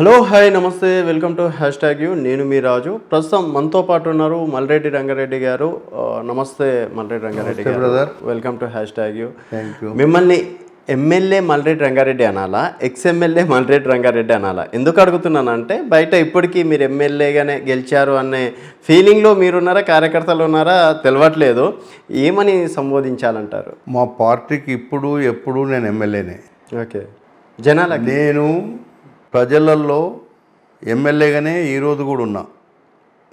hello hi నమస్తే welcome to hashtag U నేను మీ రాజు ప్రస్తుతం మనతో పాటు ఉన్నారు మల్రెడ్డి రంగారెడ్డి గారు నమస్తే మల్రెడ్డి రంగారెడ్డి గారు brother welcome to hashtag U మిమ్మల్ని ఎమ్మెల్యే మల్రెడ్డి రంగారెడ్డి అనాలా ఎక్స్ఎమ్మెల్యే మల్రెడ్డి రంగారెడ్డి అనాలా ఎందుకు అడుగుతున్నానంటే బయట ఇప్పటికీ మీరు ఎమ్మెల్యేగానే గెలిచారు అనే ఫీలింగ్లో మీరున్నారా కార్యకర్తలు ఉన్నారా తెలియట్లేదు ఏమని సంబోధించాలంటారు మా పార్టీకి ఇప్పుడు ఎప్పుడు నేను ఎమ్మెల్యేనే ఓకే జనాల నేను ప్రజలల్లో ఎమ్మెల్యేగానే ఈరోజు కూడా ఉన్నా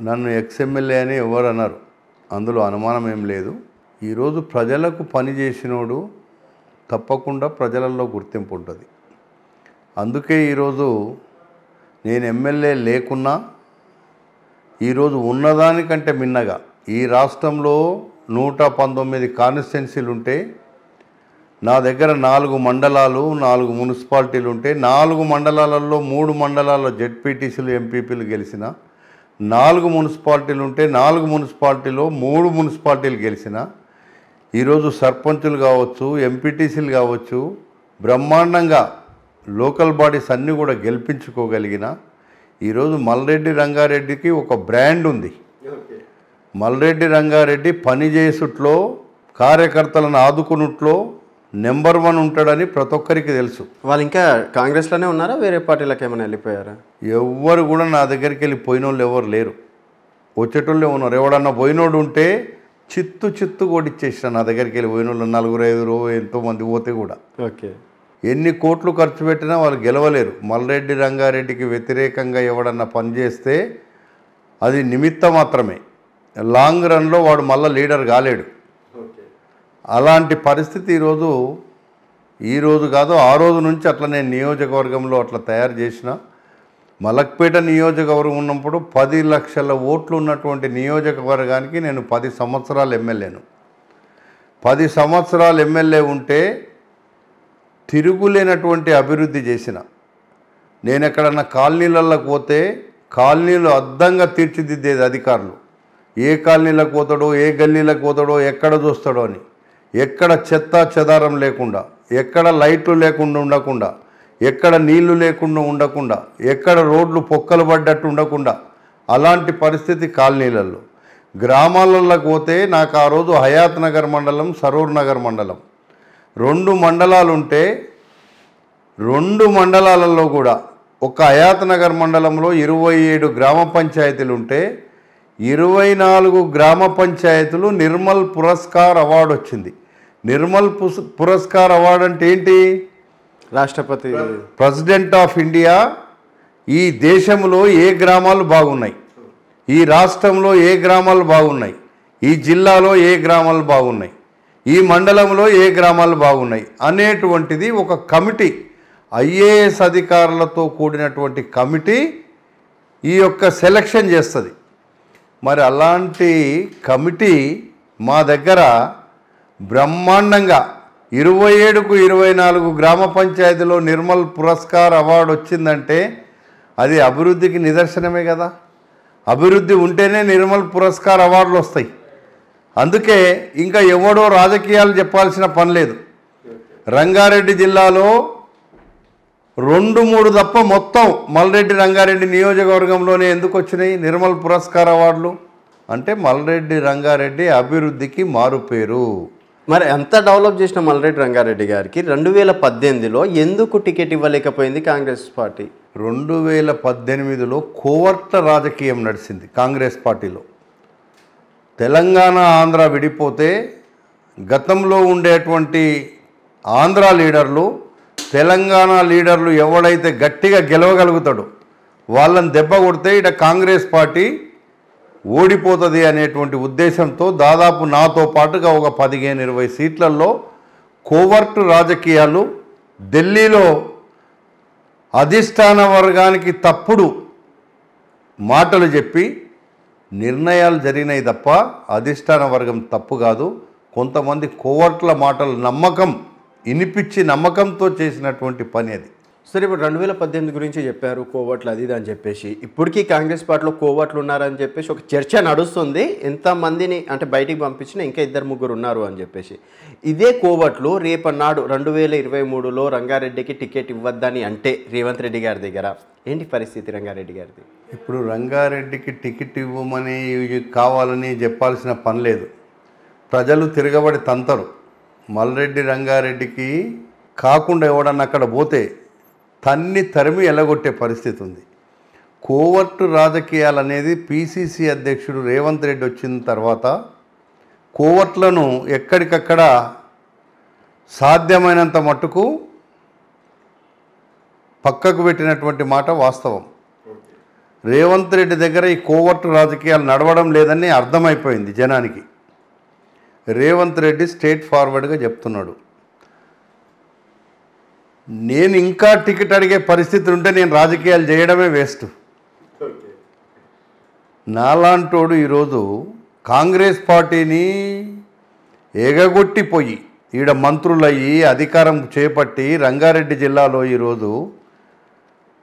నన్ను ఎక్స్ ఎమ్మెల్యే అని ఎవరు అన్నారు అందులో అనుమానం ఏం లేదు ఈరోజు ప్రజలకు పని చేసినోడు తప్పకుండా ప్రజలలో గుర్తింపు ఉంటుంది అందుకే ఈరోజు నేను ఎమ్మెల్యే లేకున్నా ఈరోజు ఉన్నదానికంటే మిన్నగా ఈ రాష్ట్రంలో నూట పంతొమ్మిది కాన్స్టిట్యున్సీలు ఉంటే నా దగ్గర నాలుగు మండలాలు నాలుగు మున్సిపాలిటీలు ఉంటే నాలుగు మండలాలలో మూడు మండలాల్లో జెడ్పీటీసీలు ఎంపీపీలు గెలిచిన నాలుగు మున్సిపాలిటీలు ఉంటే నాలుగు మున్సిపాలిటీలో మూడు మున్సిపాలిటీలు గెలిచిన ఈరోజు సర్పంచులు కావచ్చు ఎంపీటీసీలు కావచ్చు బ్రహ్మాండంగా లోకల్ బాడీస్ అన్నీ కూడా గెలిపించుకోగలిగిన ఈరోజు మల్రెడ్డి రంగారెడ్డికి ఒక బ్రాండ్ ఉంది మల్రెడ్డి రంగారెడ్డి పనిచేసుట్లో కార్యకర్తలను ఆదుకున్నట్లో నెంబర్ వన్ ఉంటాడని ప్రతి ఒక్కరికి తెలుసు వాళ్ళు ఇంకా కాంగ్రెస్లోనే ఉన్నారా వేరే పార్టీలకు ఏమైనా వెళ్ళిపోయారా ఎవ్వరు కూడా నా దగ్గరికి వెళ్ళి పోయిన వాళ్ళు ఎవరు లేరు వచ్చేటోళ్ళే ఉన్నారు ఎవడన్నా పోయినోడు ఉంటే చిత్తు చిత్తు కొట్టిచ్చేసిన నా దగ్గరికి వెళ్ళి పోయిన వాళ్ళు నలుగురు ఐదుగురు ఎంతో మంది పోతే కూడా ఓకే ఎన్ని కోట్లు ఖర్చు పెట్టినా వాళ్ళు గెలవలేరు మల్రెడ్డి రంగారెడ్డికి వ్యతిరేకంగా ఎవడన్నా పనిచేస్తే అది నిమిత్తం మాత్రమే లాంగ్ రన్లో వాడు మళ్ళీ లీడర్ కాలేడు అలాంటి పరిస్థితి ఈరోజు ఈ రోజు కాదు ఆ రోజు నుంచి అట్లా నేను నియోజకవర్గంలో అట్లా తయారు చేసిన మలక్పేట నియోజకవర్గం ఉన్నప్పుడు పది లక్షల ఓట్లు ఉన్నటువంటి నియోజకవర్గానికి నేను పది సంవత్సరాలు ఎమ్మెల్యేను పది సంవత్సరాలు ఎమ్మెల్యే ఉంటే తిరుగులేనటువంటి అభివృద్ధి చేసిన నేను ఎక్కడన్నా కాలనీలలో పోతే కాలనీలు అద్దంగా తీర్చిదిద్దేది అధికారులు ఏ కాలనీలకు పోతాడో ఏ గల్లీలకు పోతాడో ఎక్కడ చూస్తాడో అని ఎక్కడ చెత్త చెదారం లేకుండా ఎక్కడ లైట్లు లేకుండా ఉండకుండా ఎక్కడ నీళ్లు లేకుండా ఉండకుండా ఎక్కడ రోడ్లు పొక్కలు పడ్డట్టు ఉండకుండా అలాంటి పరిస్థితి కాలనీలలో గ్రామాలలో పోతే నాకు ఆ రోజు హయాత్ నగర్ మండలం సరూర్ నగర్ మండలం రెండు మండలాలు ఉంటే రెండు మండలాలలో కూడా ఒక హయాత్ నగర్ మండలంలో ఇరవై ఏడు గ్రామ పంచాయతీలు ఉంటే ఇరవై నాలుగు గ్రామ పంచాయతీలు నిర్మల్ పురస్కార్ అవార్డు వచ్చింది నిర్మల్ పురస్కార్ అవార్డు అంటే ఏంటి రాష్ట్రపతి ప్రెసిడెంట్ ఆఫ్ ఇండియా ఈ దేశంలో ఏ గ్రామాలు బాగున్నాయి ఈ రాష్ట్రంలో ఏ గ్రామాలు బాగున్నాయి ఈ జిల్లాలో ఏ గ్రామాలు బాగున్నాయి ఈ మండలంలో ఏ గ్రామాలు బాగున్నాయి అనేటువంటిది ఒక కమిటీ ఐఏఎస్ అధికారులతో కూడినటువంటి కమిటీ ఈ యొక్క సెలక్షన్ చేస్తుంది మరి అలాంటి కమిటీ మా దగ్గర బ్రహ్మాండంగా ఇరవై ఏడుకు ఇరవై నాలుగు గ్రామ పంచాయతీలో నిర్మల్ పురస్కార్ అవార్డు వచ్చిందంటే అది అభివృద్ధికి నిదర్శనమే కదా అభివృద్ధి ఉంటేనే నిర్మల్ పురస్కార్ అవార్డులు వస్తాయి అందుకే ఇంకా ఎవడో రాజకీయాలు చెప్పాల్సిన పని లేదు రంగారెడ్డి జిల్లాలో రెండు మూడు తప్ప మొత్తం మల్రెడ్డి రంగారెడ్డి నియోజకవర్గంలోనే ఎందుకు వచ్చినాయి నిర్మల్ పురస్కార్ అవార్డులు అంటే మల్రెడ్డి రంగారెడ్డి అభివృద్ధికి మారుపేరు మరి ఎంత డెవలప్ చేసిన మల్లరెడ్డి రంగారెడ్డి గారికి రెండు వేల పద్దెనిమిదిలో ఎందుకు టికెట్ ఇవ్వలేకపోయింది కాంగ్రెస్ పార్టీ రెండు వేల పద్దెనిమిదిలో కోవర్ట్ల రాజకీయం నడిచింది కాంగ్రెస్ పార్టీలో తెలంగాణ ఆంధ్ర విడిపోతే గతంలో ఉండేటువంటి ఆంధ్ర లీడర్లు తెలంగాణ లీడర్లు ఎవడైతే గట్టిగా గెలవగలుగుతాడో వాళ్ళని దెబ్బ కొడితే ఇట కాంగ్రెస్ పార్టీ ఓడిపోతుంది అనేటువంటి ఉద్దేశంతో దాదాపు నాతో పాటుగా ఒక పదిహేను ఇరవై సీట్లలో కోవర్టు రాజకీయాలు ఢిల్లీలో అధిష్టాన వర్గానికి తప్పుడు మాటలు చెప్పి నిర్ణయాలు జరిగినాయి తప్ప అధిష్టాన వర్గం తప్పు కాదు కొంతమంది కోవర్ట్ల మాటలు నమ్మకం ఇనిపించి నమ్మకంతో చేసినటువంటి పని అది సరే ఇప్పుడు రెండు వేల పద్దెనిమిది గురించి చెప్పారు కోవట్లు అది అని చెప్పేసి ఇప్పటికీ కాంగ్రెస్ పార్టీలో కోవట్లు ఉన్నారని చెప్పేసి ఒక చర్చ నడుస్తుంది ఎంతమందిని అంటే బయటికి పంపించిన ఇంకా ఇద్దరు ముగ్గురు ఉన్నారు అని చెప్పేసి ఇదే కోవట్లు రేపన్నాడు రెండు వేల ఇరవై మూడులో రంగారెడ్డికి టికెట్ ఇవ్వద్దని అంటే రేవంత్ రెడ్డి గారి దగ్గర ఏంటి పరిస్థితి రంగారెడ్డి గారిది ఇప్పుడు రంగారెడ్డికి టికెట్ ఇవ్వమని కావాలని చెప్పాల్సిన పని లేదు ప్రజలు తిరగబడి తంతరు మల్రెడ్డి రంగారెడ్డికి కాకుండా ఎవడన్నా అక్కడ పోతే తన్ని తరిమి ఎలగొట్టే పరిస్థితి ఉంది కోవర్టు రాజకీయాలు అనేది పీసీసీ అధ్యక్షుడు రేవంత్ రెడ్డి వచ్చిన తర్వాత కోవర్ట్లను ఎక్కడికక్కడ సాధ్యమైనంత మట్టుకు పక్కకు పెట్టినటువంటి మాట వాస్తవం రేవంత్ రెడ్డి దగ్గర ఈ కోవర్టు రాజకీయాలు నడవడం లేదని అర్థమైపోయింది జనానికి రేవంత్ రెడ్డి స్టేట్ ఫార్వర్డ్గా చెప్తున్నాడు నేను ఇంకా టికెట్ అడిగే పరిస్థితి ఉంటే నేను రాజకీయాలు చేయడమే వేస్ట్ నాలాంటోడు ఈరోజు కాంగ్రెస్ పార్టీని ఎగగొట్టిపోయి ఈడ మంత్రులయ్యి అధికారం చేపట్టి రంగారెడ్డి జిల్లాలో ఈరోజు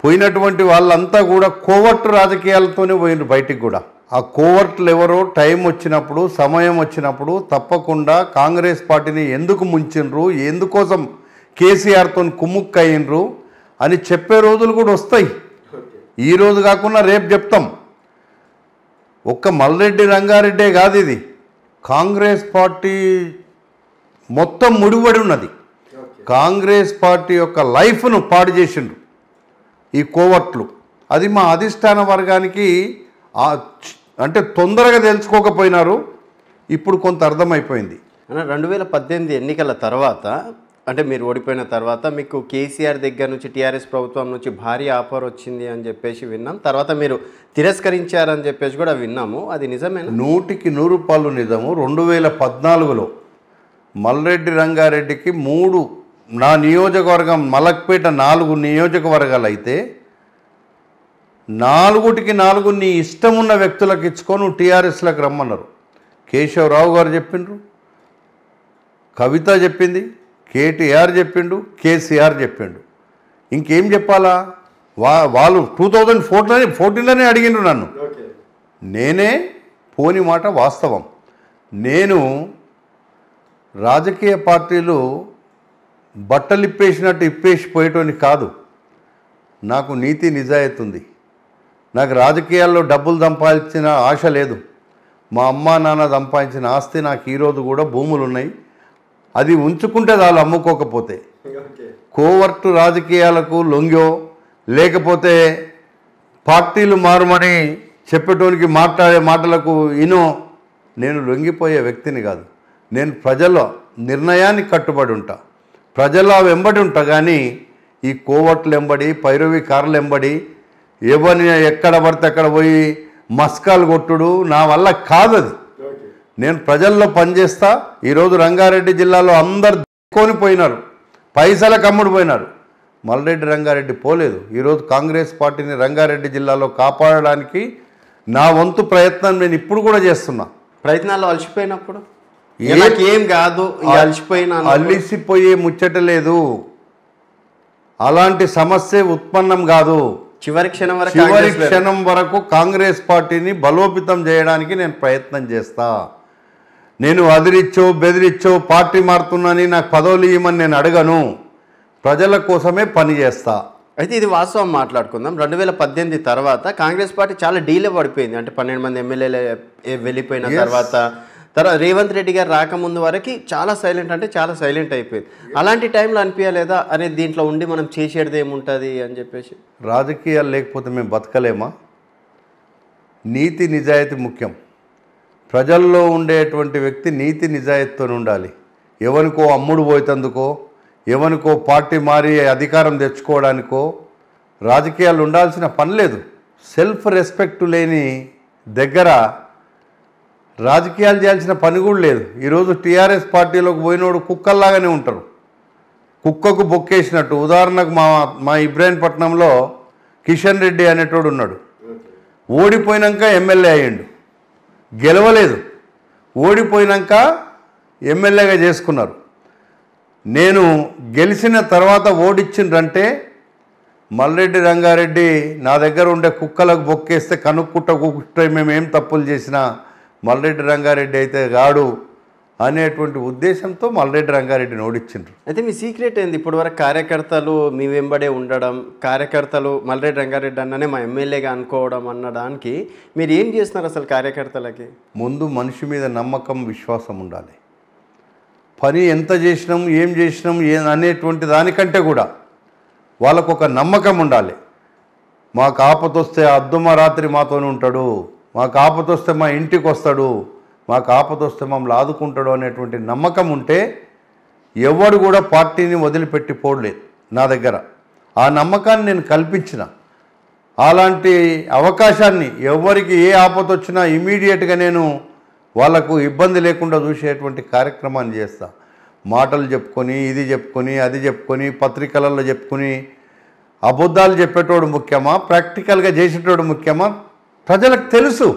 పోయినటువంటి వాళ్ళంతా కూడా కోవర్ట్ రాజకీయాలతోనే పోయినారు బయటికి కూడా ఆ కోవర్ట్లు ఎవరో టైం వచ్చినప్పుడు సమయం వచ్చినప్పుడు తప్పకుండా కాంగ్రెస్ పార్టీని ఎందుకు ముంచినరు ఎందుకోసం కేసీఆర్తో కుమ్ముక్ అయినరు అని చెప్పే రోజులు కూడా వస్తాయి ఈరోజు కాకుండా రేపు చెప్తాం ఒక్క మల్రెడ్డి రంగారెడ్డే కాదు ఇది కాంగ్రెస్ పార్టీ మొత్తం ముడిపడి ఉన్నది కాంగ్రెస్ పార్టీ యొక్క లైఫ్ను పాడు చేసిండ్రు ఈ కోవట్లు అది మా అధిష్టాన వర్గానికి అంటే తొందరగా తెలుసుకోకపోయినారు ఇప్పుడు కొంత అర్థమైపోయింది రెండు వేల పద్దెనిమిది ఎన్నికల తర్వాత అంటే మీరు ఓడిపోయిన తర్వాత మీకు కేసీఆర్ దగ్గర నుంచి టీఆర్ఎస్ ప్రభుత్వం నుంచి భారీ ఆఫర్ వచ్చింది అని చెప్పేసి విన్నాం తర్వాత మీరు తిరస్కరించారని చెప్పేసి కూడా విన్నాము అది నిజమే నూటికి నూరు రూపాయలు నిజము రెండు వేల పద్నాలుగులో మల్రెడ్డి రంగారెడ్డికి మూడు నా నియోజకవర్గం మలక్పేట నాలుగు నియోజకవర్గాలు అయితే నాలుగుటికి నాలుగు నీ ఇష్టం ఉన్న వ్యక్తులకు ఇచ్చుకొని టీఆర్ఎస్లకు రమ్మన్నారు కేశవరావు గారు చెప్పిండ్రు కవిత చెప్పింది కేటీఆర్ చెప్పిండు కేసీఆర్ చెప్పిండు ఇంకేం చెప్పాలా వా వాళ్ళు టూ థౌజండ్ ఫోర్టీన్ ఫోర్టీన్లోనే అడిగిండు నన్ను నేనే పోని మాట వాస్తవం నేను రాజకీయ పార్టీలు బట్టలు ఇప్పేసినట్టు ఇప్పేసి పోయేటోని కాదు నాకు నీతి నిజాయితీ ఉంది నాకు రాజకీయాల్లో డబ్బులు సంపాదించిన ఆశ లేదు మా అమ్మ నాన్న సంపాదించిన ఆస్తి నాకు ఈరోజు కూడా భూములు ఉన్నాయి అది ఉంచుకుంటే వాళ్ళు అమ్ముకోకపోతే కోవర్టు రాజకీయాలకు లొంగో లేకపోతే పార్టీలు మారమని చెప్పేటోనికి మాట్లాడే మాటలకు ఇనో నేను లొంగిపోయే వ్యక్తిని కాదు నేను ప్రజల నిర్ణయానికి కట్టుబడి ఉంటా ప్రజల వెంబడి ఉంటా కానీ ఈ కోవట్లు వెంబడి పైరవి కార్లు వెంబడి ఎవరిని ఎక్కడ పడితే అక్కడ పోయి మస్కాలు కొట్టుడు నా వల్ల కాదది నేను ప్రజల్లో పనిచేస్తా ఈరోజు రంగారెడ్డి జిల్లాలో అందరు పోయినారు పైసల కమ్ముడు పోయినారు మల్లరెడ్డి రంగారెడ్డి పోలేదు ఈరోజు కాంగ్రెస్ పార్టీని రంగారెడ్డి జిల్లాలో కాపాడడానికి నా వంతు ప్రయత్నం నేను ఇప్పుడు కూడా చేస్తున్నా ప్రయత్నాలు అలసిపోయినప్పుడు ఏం కాదు అలసిపోయినా అలిసిపోయే ముచ్చట లేదు అలాంటి సమస్య ఉత్పన్నం కాదు చివరి క్షణం వరకు చివరి క్షణం వరకు కాంగ్రెస్ పార్టీని బలోపేతం చేయడానికి నేను ప్రయత్నం చేస్తా నేను అదిరిచ్చో బెదిరిచ్చో పార్టీ మారుతున్నాని నాకు పదవులు ఇవ్వమని నేను అడగను ప్రజల కోసమే పని చేస్తా అయితే ఇది వాస్తవం మాట్లాడుకుందాం రెండు వేల పద్దెనిమిది తర్వాత కాంగ్రెస్ పార్టీ చాలా డీలే పడిపోయింది అంటే పన్నెండు మంది ఎమ్మెల్యేలు వెళ్ళిపోయిన తర్వాత తర్వాత రేవంత్ రెడ్డి గారు రాకముందు వరకు చాలా సైలెంట్ అంటే చాలా సైలెంట్ అయిపోయింది అలాంటి టైంలో అనిపించలేదా అనేది దీంట్లో ఉండి మనం చేసేది ఏముంటుంది అని చెప్పేసి రాజకీయాలు లేకపోతే మేము బతకలేమా నీతి నిజాయితీ ముఖ్యం ప్రజల్లో ఉండేటువంటి వ్యక్తి నీతి నిజాయితీతో ఉండాలి ఎవరికో అమ్ముడు పోయితందుకో ఎవరికో పార్టీ మారి అధికారం తెచ్చుకోవడానికో రాజకీయాలు ఉండాల్సిన పని లేదు సెల్ఫ్ రెస్పెక్ట్ లేని దగ్గర రాజకీయాలు చేయాల్సిన పని కూడా లేదు ఈరోజు టీఆర్ఎస్ పార్టీలోకి పోయినోడు కుక్కల్లాగానే ఉంటారు కుక్కకు బొక్కేసినట్టు ఉదాహరణకు మా మా ఇబ్రాహీంపట్నంలో కిషన్ రెడ్డి అనేటోడు ఉన్నాడు ఓడిపోయినాక ఎమ్మెల్యే అయ్యిండు గెలవలేదు ఓడిపోయినాక ఎమ్మెల్యేగా చేసుకున్నారు నేను గెలిచిన తర్వాత ఓడిచ్చిండ్రంటే మల్రెడ్డి రంగారెడ్డి నా దగ్గర ఉండే కుక్కలకు బొక్కేస్తే కనుక్కుంట మేము మేమేం తప్పులు చేసినా మల్రెడ్డి రంగారెడ్డి అయితే గాడు అనేటువంటి ఉద్దేశంతో మల్లరెడ్డి రంగారెడ్డి నోడిచ్చిండ్రు అయితే మీ సీక్రెట్ ఏంది ఇప్పటి వరకు కార్యకర్తలు మీ వెంబడే ఉండడం కార్యకర్తలు మల్లరెడ్డి రంగారెడ్డి అన్ననే మా ఎమ్మెల్యేగా అనుకోవడం అన్నడానికి మీరు ఏం చేస్తున్నారు అసలు కార్యకర్తలకి ముందు మనిషి మీద నమ్మకం విశ్వాసం ఉండాలి పని ఎంత చేసినాం ఏం చేసినాం ఏ అనేటువంటి దానికంటే కూడా వాళ్ళకు ఒక నమ్మకం ఉండాలి మాకు ఆపతొస్తే అద్దుమ రాత్రి మాతోనే ఉంటాడు మాకు ఆపతొస్తే మా ఇంటికి వస్తాడు మాకు ఆపదొస్తే మమ్మల్ని ఆదుకుంటాడు అనేటువంటి నమ్మకం ఉంటే ఎవడు కూడా పార్టీని వదిలిపెట్టి పోడలేదు నా దగ్గర ఆ నమ్మకాన్ని నేను కల్పించిన అలాంటి అవకాశాన్ని ఎవరికి ఏ ఆపద వచ్చినా ఇమీడియట్గా నేను వాళ్లకు ఇబ్బంది లేకుండా చూసేటువంటి కార్యక్రమాన్ని చేస్తా మాటలు చెప్పుకొని ఇది చెప్పుకొని అది చెప్పుకొని పత్రికలలో చెప్పుకొని అబద్ధాలు చెప్పేటోడు ముఖ్యమా ప్రాక్టికల్గా చేసేటోడు ముఖ్యమా ప్రజలకు తెలుసు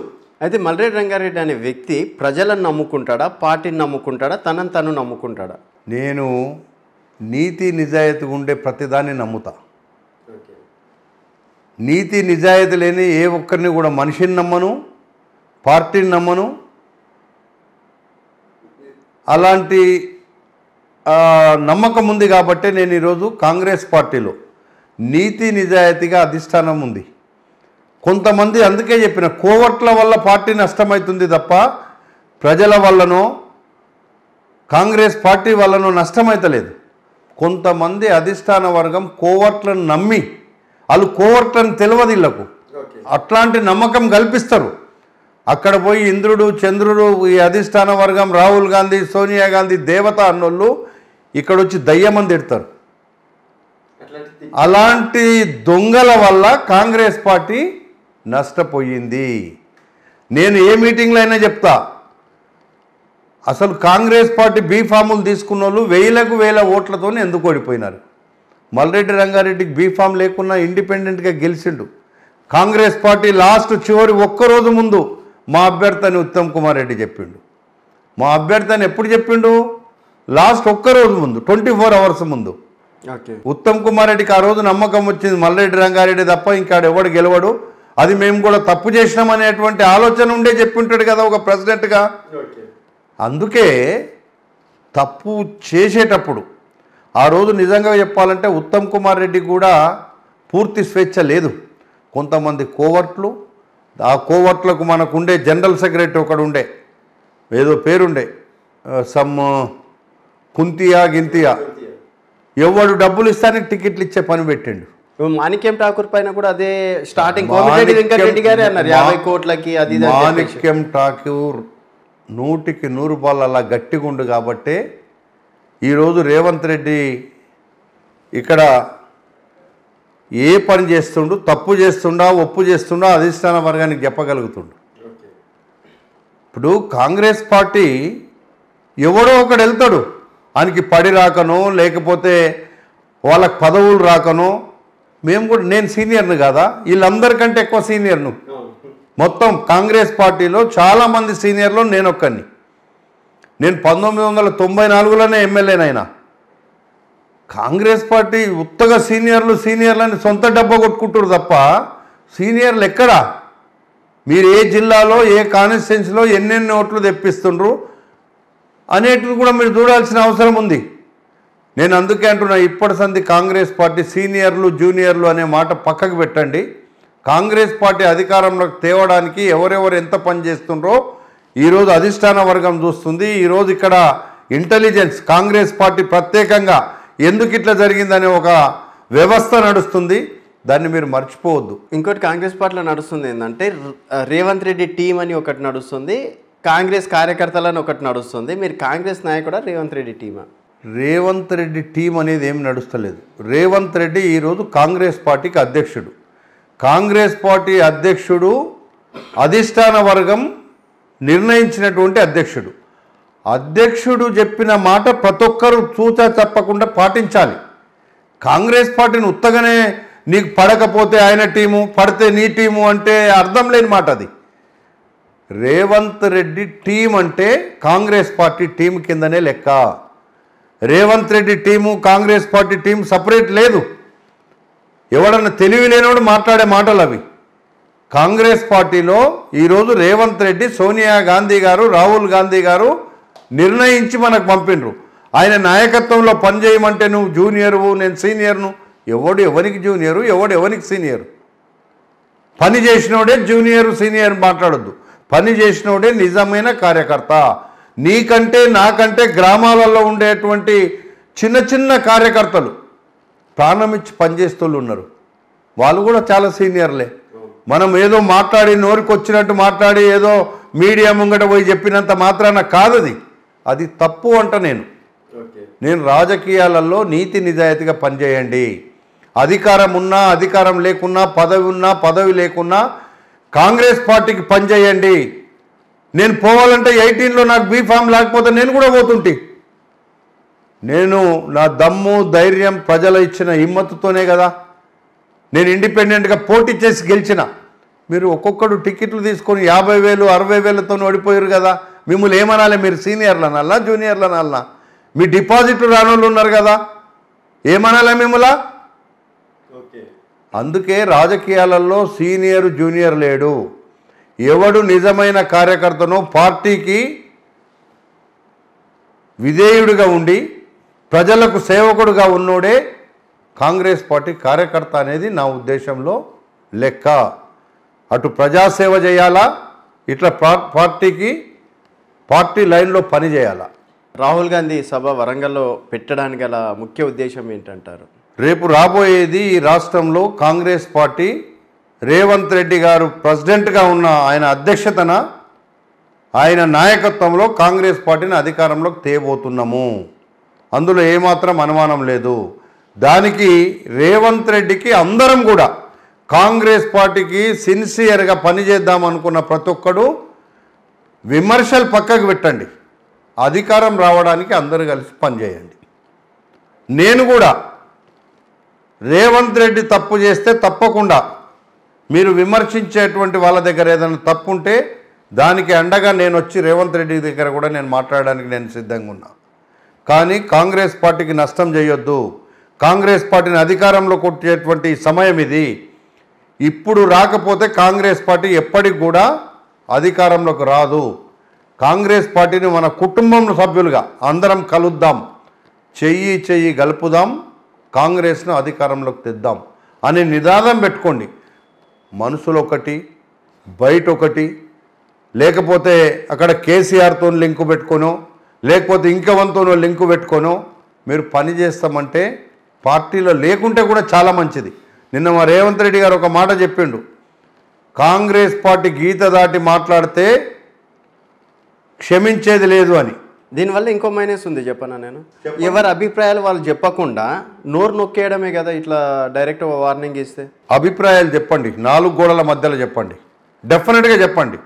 అయితే మల్రేడ్ రంగారెడ్డి అనే వ్యక్తి ప్రజలను నమ్ముకుంటాడా పార్టీని నమ్ముకుంటాడా తనను తను నమ్ముకుంటాడా నేను నీతి నిజాయితీ ఉండే ప్రతిదాన్ని నమ్ముతా నీతి నిజాయితీ లేని ఏ ఒక్కరిని కూడా మనిషిని నమ్మను పార్టీని నమ్మను అలాంటి నమ్మకం ఉంది కాబట్టే నేను ఈరోజు కాంగ్రెస్ పార్టీలో నీతి నిజాయితీగా అధిష్టానం ఉంది కొంతమంది అందుకే చెప్పిన కోవర్ట్ల వల్ల పార్టీ నష్టమవుతుంది తప్ప ప్రజల వల్లనో కాంగ్రెస్ పార్టీ వల్లనో నష్టమైతలేదు కొంతమంది అధిష్టాన వర్గం కోవర్ట్లను నమ్మి వాళ్ళు కోవర్ట్లను తెలియదు ఇళ్లకు అట్లాంటి నమ్మకం కల్పిస్తారు అక్కడ పోయి ఇంద్రుడు చంద్రుడు ఈ అధిష్టాన వర్గం రాహుల్ గాంధీ సోనియా గాంధీ దేవత అన్నోళ్ళు ఇక్కడ వచ్చి తిడతారు అలాంటి దొంగల వల్ల కాంగ్రెస్ పార్టీ నష్టపోయింది నేను ఏ మీటింగ్లో అయినా చెప్తా అసలు కాంగ్రెస్ పార్టీ బీఫాములు తీసుకున్న వాళ్ళు వేలకు వేల ఓట్లతోనే ఎందుకు ఓడిపోయినారు మల్రెడ్డి రంగారెడ్డికి బీఫామ్ లేకున్నా ఇండిపెండెంట్గా గెలిచిండు కాంగ్రెస్ పార్టీ లాస్ట్ చివరి ఒక్కరోజు ముందు మా అభ్యర్థిని ఉత్తమ్ కుమార్ రెడ్డి చెప్పిండు మా అభ్యర్థిని ఎప్పుడు చెప్పిండు లాస్ట్ ఒక్కరోజు ముందు ట్వంటీ ఫోర్ అవర్స్ ముందు ఉత్తమ్ కుమార్ రెడ్డికి ఆ రోజు నమ్మకం వచ్చింది మల్రెడ్డి రంగారెడ్డి తప్ప ఇంకా ఎవడు గెలవడు అది మేము కూడా తప్పు చేసినాం అనేటువంటి ఆలోచన ఉండే ఉంటాడు కదా ఒక ప్రెసిడెంట్గా అందుకే తప్పు చేసేటప్పుడు ఆ రోజు నిజంగా చెప్పాలంటే ఉత్తమ్ కుమార్ రెడ్డి కూడా పూర్తి స్వేచ్ఛ లేదు కొంతమంది కోవర్ట్లు ఆ కోవర్ట్లకు మనకుండే జనరల్ సెక్రటరీ ఒకడు ఉండే ఏదో పేరుండే సమ్ కుంతియా గింతియా ఎవడు డబ్బులు ఇస్తానికి టికెట్లు ఇచ్చే పని పెట్టిండు మాణిక్యం ఠాకూర్ పైన కూడా అదే స్టార్టింగ్ కోమటిరెడ్డి వెంకటరెడ్డి అన్నారు యాభై కోట్లకి అది మాణిక్యం ఠాకూర్ నూటికి నూరు బాల్ అలా గట్టిగా ఉండు కాబట్టి ఈరోజు రేవంత్ రెడ్డి ఇక్కడ ఏ పని చేస్తుండు తప్పు చేస్తుండా ఒప్పు చేస్తుండా అధిష్టాన వర్గానికి చెప్పగలుగుతుండు ఇప్పుడు కాంగ్రెస్ పార్టీ ఎవడో ఒకడు వెళ్తాడు ఆయనకి పడి రాకనో లేకపోతే వాళ్ళకి పదవులు రాకనో మేము కూడా నేను సీనియర్ను కాదా వీళ్ళందరికంటే ఎక్కువ సీనియర్ను మొత్తం కాంగ్రెస్ పార్టీలో చాలామంది సీనియర్లు నేను ఒక్కడిని నేను పంతొమ్మిది వందల తొంభై నాలుగులోనే ఎమ్మెల్యేనైనా కాంగ్రెస్ పార్టీ ఉత్తగా సీనియర్లు సీనియర్లని సొంత డబ్బా కొట్టుకుంటారు తప్ప సీనియర్లు ఎక్కడా మీరు ఏ జిల్లాలో ఏ కాన్స్టిట్యున్సీలో ఎన్నెన్ని ఓట్లు తెప్పిస్తుండ్రు అనేటివి కూడా మీరు చూడాల్సిన అవసరం ఉంది నేను అందుకే అంటున్నా ఇప్పటి సంది కాంగ్రెస్ పార్టీ సీనియర్లు జూనియర్లు అనే మాట పక్కకు పెట్టండి కాంగ్రెస్ పార్టీ అధికారంలోకి తేవడానికి ఎవరెవరు ఎంత పనిచేస్తుండ్రో ఈరోజు అధిష్టాన వర్గం చూస్తుంది ఈరోజు ఇక్కడ ఇంటెలిజెన్స్ కాంగ్రెస్ పార్టీ ప్రత్యేకంగా ఎందుకు ఇట్లా జరిగిందనే ఒక వ్యవస్థ నడుస్తుంది దాన్ని మీరు మర్చిపోవద్దు ఇంకోటి కాంగ్రెస్ పార్టీలో నడుస్తుంది ఏంటంటే రేవంత్ రెడ్డి టీం అని ఒకటి నడుస్తుంది కాంగ్రెస్ కార్యకర్తలని ఒకటి నడుస్తుంది మీరు కాంగ్రెస్ నాయకుడా రేవంత్ రెడ్డి టీమా రేవంత్ రెడ్డి టీం అనేది ఏమి నడుస్తలేదు రేవంత్ రెడ్డి ఈరోజు కాంగ్రెస్ పార్టీకి అధ్యక్షుడు కాంగ్రెస్ పార్టీ అధ్యక్షుడు అధిష్టాన వర్గం నిర్ణయించినటువంటి అధ్యక్షుడు అధ్యక్షుడు చెప్పిన మాట ప్రతి ఒక్కరు చూచ తప్పకుండా పాటించాలి కాంగ్రెస్ పార్టీని ఉత్తగానే నీకు పడకపోతే ఆయన టీము పడితే నీ టీము అంటే అర్థం లేని మాట అది రేవంత్ రెడ్డి టీం అంటే కాంగ్రెస్ పార్టీ టీం కిందనే లెక్క Revanth Reddy team Congress party team separate లేదు ఎవడన్నా తెలివి లేనివాడు మాట్లాడే మాటలు అవి కాంగ్రెస్ పార్టీలో ఈరోజు రేవంత్ రెడ్డి సోనియా గాంధీ గారు రాహుల్ గాంధీ గారు నిర్ణయించి మనకు పంపిండ్రు ఆయన నాయకత్వంలో పనిచేయమంటే నువ్వు జూనియర్వు నేను సీనియర్ను ఎవడు ఎవరికి జూనియరు ఎవడు ఎవరికి సీనియర్ పని చేసినోడే జూనియర్ సీనియర్ మాట్లాడొద్దు పని చేసినోడే నిజమైన కార్యకర్త నీకంటే నాకంటే గ్రామాలలో ఉండేటువంటి చిన్న చిన్న కార్యకర్తలు ప్రాణం ఇచ్చి ఉన్నారు వాళ్ళు కూడా చాలా సీనియర్లే మనం ఏదో మాట్లాడి నోరికి వచ్చినట్టు మాట్లాడి ఏదో మీడియా ముంగట పోయి చెప్పినంత మాత్రాన కాదది అది తప్పు అంట నేను నేను రాజకీయాలలో నీతి నిజాయితీగా పనిచేయండి అధికారం ఉన్నా అధికారం లేకున్నా పదవి ఉన్నా పదవి లేకున్నా కాంగ్రెస్ పార్టీకి పనిచేయండి నేను పోవాలంటే ఎయిటీన్లో నాకు బీఫామ్ లేకపోతే నేను కూడా పోతుంటే నేను నా దమ్ము ధైర్యం ప్రజలు ఇచ్చిన హిమ్మత్తుతోనే కదా నేను ఇండిపెండెంట్గా పోటీ చేసి గెలిచిన మీరు ఒక్కొక్కడు టికెట్లు తీసుకొని యాభై వేలు అరవై వేలతో ఓడిపోయారు కదా మిమ్మల్ని ఏమనాలి మీరు సీనియర్లనల్లా జూనియర్లనల్లా మీ డిపాజిట్లు రానోళ్ళు ఉన్నారు కదా ఏమనాలి మిమ్మలా అందుకే రాజకీయాలలో సీనియర్ జూనియర్ లేడు ఎవడు నిజమైన కార్యకర్తను పార్టీకి విధేయుడిగా ఉండి ప్రజలకు సేవకుడుగా ఉన్నోడే కాంగ్రెస్ పార్టీ కార్యకర్త అనేది నా ఉద్దేశంలో లెక్క అటు ప్రజాసేవ చేయాలా ఇట్లా పార్టీకి పార్టీ లైన్లో పని చేయాలా రాహుల్ గాంధీ సభ వరంగల్లో పెట్టడానికి గల ముఖ్య ఉద్దేశం ఏంటంటారు రేపు రాబోయేది ఈ రాష్ట్రంలో కాంగ్రెస్ పార్టీ రేవంత్ రెడ్డి గారు ప్రెసిడెంట్గా ఉన్న ఆయన అధ్యక్షతన ఆయన నాయకత్వంలో కాంగ్రెస్ పార్టీని అధికారంలోకి తేబోతున్నాము అందులో ఏమాత్రం అనుమానం లేదు దానికి రేవంత్ రెడ్డికి అందరం కూడా కాంగ్రెస్ పార్టీకి సిన్సియర్గా పనిచేద్దాం అనుకున్న ప్రతి ఒక్కడు విమర్శలు పక్కకు పెట్టండి అధికారం రావడానికి అందరూ కలిసి పనిచేయండి నేను కూడా రేవంత్ రెడ్డి తప్పు చేస్తే తప్పకుండా మీరు విమర్శించేటువంటి వాళ్ళ దగ్గర ఏదైనా తప్పు ఉంటే దానికి అండగా నేను వచ్చి రేవంత్ రెడ్డి దగ్గర కూడా నేను మాట్లాడడానికి నేను సిద్ధంగా ఉన్నా కానీ కాంగ్రెస్ పార్టీకి నష్టం చేయొద్దు కాంగ్రెస్ పార్టీని అధికారంలో కొట్టేటువంటి సమయం ఇది ఇప్పుడు రాకపోతే కాంగ్రెస్ పార్టీ ఎప్పటికి కూడా అధికారంలోకి రాదు కాంగ్రెస్ పార్టీని మన కుటుంబం సభ్యులుగా అందరం కలుద్దాం చెయ్యి చెయ్యి గలుపుదాం కాంగ్రెస్ను అధికారంలోకి తెద్దాం అని నిదానం పెట్టుకోండి మనసులో ఒకటి బయట ఒకటి లేకపోతే అక్కడ కేసీఆర్తో లింకు పెట్టుకోనో లేకపోతే ఇంకెవరితోనో లింకు పెట్టుకోనో మీరు పని చేస్తామంటే పార్టీలో లేకుంటే కూడా చాలా మంచిది నిన్న మా రేవంత్ రెడ్డి గారు ఒక మాట చెప్పిండు కాంగ్రెస్ పార్టీ గీత దాటి మాట్లాడితే క్షమించేది లేదు అని దీనివల్ల ఇంకో మైనస్ ఉంది చెప్పనా నేను ఎవరి అభిప్రాయాలు వాళ్ళు చెప్పకుండా నోరు నొక్కేయడమే కదా ఇట్లా డైరెక్ట్ వార్నింగ్ ఇస్తే అభిప్రాయాలు చెప్పండి నాలుగు గోడల మధ్యలో చెప్పండి డెఫినెట్గా చెప్పండి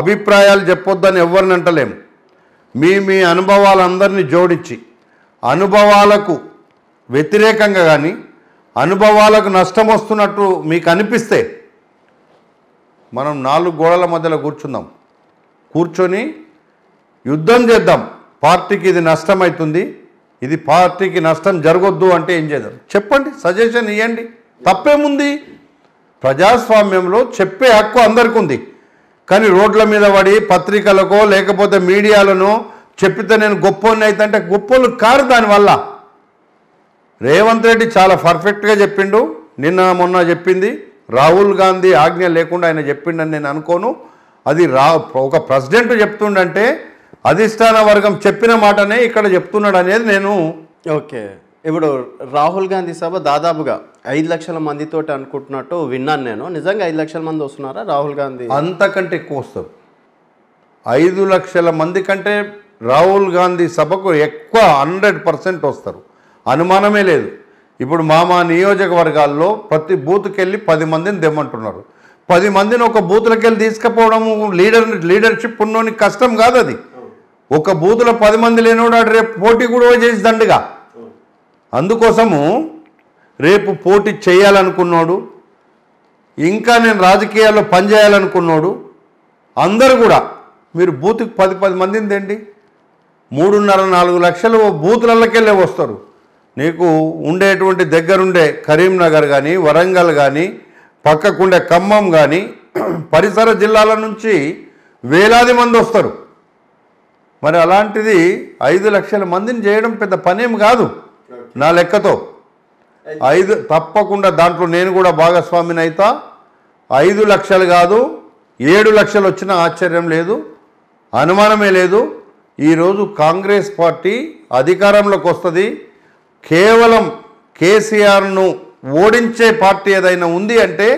అభిప్రాయాలు చెప్పొద్దని ఎవరిని అంటలేము మీ మీ అనుభవాలందరినీ జోడించి అనుభవాలకు వ్యతిరేకంగా కానీ అనుభవాలకు నష్టం వస్తున్నట్టు మీకు అనిపిస్తే మనం నాలుగు గోడల మధ్యలో కూర్చుందాం కూర్చొని యుద్ధం చేద్దాం పార్టీకి ఇది నష్టమవుతుంది ఇది పార్టీకి నష్టం జరగొద్దు అంటే ఏం చేద్దాం చెప్పండి సజెషన్ ఇవ్వండి తప్పేముంది ప్రజాస్వామ్యంలో చెప్పే హక్కు అందరికి ఉంది కానీ రోడ్ల మీద పడి పత్రికలకో లేకపోతే మీడియాలను చెప్పితే నేను గొప్ప అయితే గొప్పలు కారు దానివల్ల రేవంత్ రెడ్డి చాలా పర్ఫెక్ట్గా చెప్పిండు నిన్న మొన్న చెప్పింది రాహుల్ గాంధీ ఆజ్ఞ లేకుండా ఆయన చెప్పిండని నేను అనుకోను అది రా ఒక ప్రెసిడెంట్ చెప్తుండంటే అధిష్టాన వర్గం చెప్పిన మాటనే ఇక్కడ చెప్తున్నాడు అనేది నేను ఓకే ఇప్పుడు రాహుల్ గాంధీ సభ దాదాపుగా ఐదు లక్షల మందితో అనుకుంటున్నట్టు విన్నాను నేను నిజంగా ఐదు లక్షల మంది వస్తున్నారా రాహుల్ గాంధీ అంతకంటే ఎక్కువ వస్తారు ఐదు లక్షల మంది కంటే రాహుల్ గాంధీ సభకు ఎక్కువ హండ్రెడ్ పర్సెంట్ వస్తారు అనుమానమే లేదు ఇప్పుడు మా మా నియోజకవర్గాల్లో ప్రతి బూత్కెళ్ళి పది మందిని దెమ్మంటున్నారు పది మందిని ఒక బూత్లకి వెళ్ళి తీసుకుపోవడం లీడర్ లీడర్షిప్ ఉన్నోని కష్టం కాదు అది ఒక బూతులో పది మంది లేనివాడు రేపు పోటీ కూడా చేసి దండుగా అందుకోసము రేపు పోటీ చేయాలనుకున్నాడు ఇంకా నేను రాజకీయాల్లో పనిచేయాలనుకున్నాడు అందరు కూడా మీరు బూత్కి పది పది మందిని తెండి మూడున్నర నాలుగు లక్షలు బూతులకెళ్ళే వస్తారు నీకు ఉండేటువంటి దగ్గరుండే కరీంనగర్ కానీ వరంగల్ కానీ పక్కకుండే ఖమ్మం కానీ పరిసర జిల్లాల నుంచి వేలాది మంది వస్తారు మరి అలాంటిది ఐదు లక్షల మందిని చేయడం పెద్ద పనేం కాదు నా లెక్కతో ఐదు తప్పకుండా దాంట్లో నేను కూడా భాగస్వామిని అవుతా ఐదు లక్షలు కాదు ఏడు లక్షలు వచ్చినా ఆశ్చర్యం లేదు అనుమానమే లేదు ఈరోజు కాంగ్రెస్ పార్టీ అధికారంలోకి వస్తుంది కేవలం కేసీఆర్ను ఓడించే పార్టీ ఏదైనా ఉంది అంటే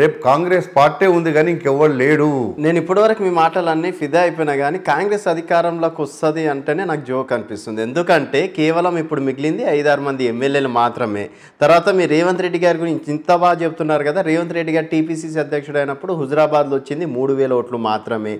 రేపు కాంగ్రెస్ పార్టీ ఉంది కానీ ఇంకెవ్వరు లేడు నేను ఇప్పటివరకు మీ మాటలన్నీ ఫిదా అయిపోయినా కానీ కాంగ్రెస్ అధికారంలోకి వస్తుంది అంటేనే నాకు జోక్ అనిపిస్తుంది ఎందుకంటే కేవలం ఇప్పుడు మిగిలింది ఐదారు మంది ఎమ్మెల్యేలు మాత్రమే తర్వాత మీ రేవంత్ రెడ్డి గారి గురించి ఇంత బాగా చెప్తున్నారు కదా రేవంత్ రెడ్డి గారు టీపీసీసీ అధ్యక్షుడు అయినప్పుడు హుజరాబాద్లో వచ్చింది మూడు వేల ఓట్లు మాత్రమే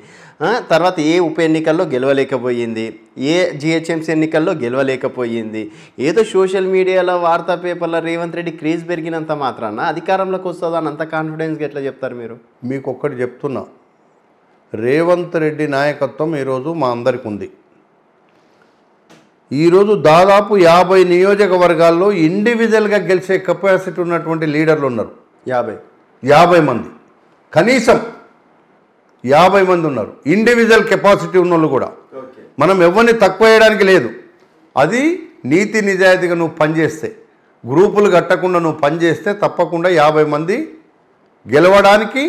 తర్వాత ఏ ఉప ఎన్నికల్లో గెలవలేకపోయింది ఏ జిహెచ్ఎంసీ ఎన్నికల్లో గెలవలేకపోయింది ఏదో సోషల్ మీడియాలో వార్తా పేపర్లో రేవంత్ రెడ్డి క్రేజ్ పెరిగినంత మాత్రాన అధికారంలోకి వస్తుందని అంత కాన్ఫిడెన్స్ కాన్ఫిడెన్స్గా ఎట్లా చెప్తారు మీరు మీకు ఒక్కటి చెప్తున్నా రేవంత్ రెడ్డి నాయకత్వం ఈరోజు మా అందరికి ఉంది ఈరోజు దాదాపు యాభై నియోజకవర్గాల్లో ఇండివిజువల్గా గెలిచే కెపాసిటీ ఉన్నటువంటి లీడర్లు ఉన్నారు యాభై యాభై మంది కనీసం యాభై మంది ఉన్నారు ఇండివిజువల్ కెపాసిటీ ఉన్నోళ్ళు కూడా మనం ఎవరిని తక్కువ వేయడానికి లేదు అది నీతి నిజాయితీగా నువ్వు పనిచేస్తే గ్రూపులు కట్టకుండా నువ్వు పనిచేస్తే తప్పకుండా యాభై మంది గెలవడానికి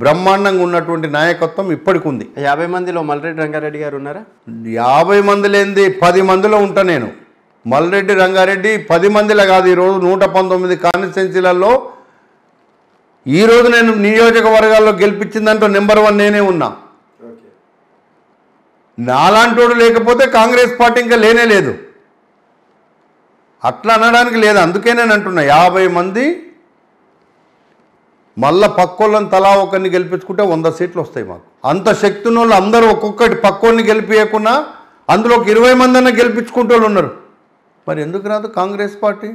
బ్రహ్మాండంగా ఉన్నటువంటి నాయకత్వం ఇప్పటికి ఉంది యాభై మందిలో మల్రెడ్డి రంగారెడ్డి గారు ఉన్నారా యాభై మంది లేనిది పది మందిలో ఉంటా నేను మల్రెడ్డి రంగారెడ్డి పది మందిలో కాదు ఈరోజు నూట పంతొమ్మిది కాన్స్టిట్యున్సీలలో ఈరోజు నేను నియోజకవర్గాల్లో గెలిపించిందంటూ నెంబర్ వన్ నేనే ఉన్నా నాలాంటోడు లేకపోతే కాంగ్రెస్ పార్టీ ఇంకా లేనే లేదు అట్లా అనడానికి లేదు అందుకే నేను అంటున్నా యాభై మంది మళ్ళీ పక్కోళ్ళని తలా ఒకరిని గెలిపించుకుంటే వంద సీట్లు వస్తాయి మాకు అంత ఉన్న వాళ్ళు అందరూ ఒక్కొక్కటి పక్కోళ్ళని గెలిపియకుండా అందులో ఒక ఇరవై మందన్న గెలిపించుకుంటూ ఉన్నారు మరి ఎందుకు రాదు కాంగ్రెస్ పార్టీ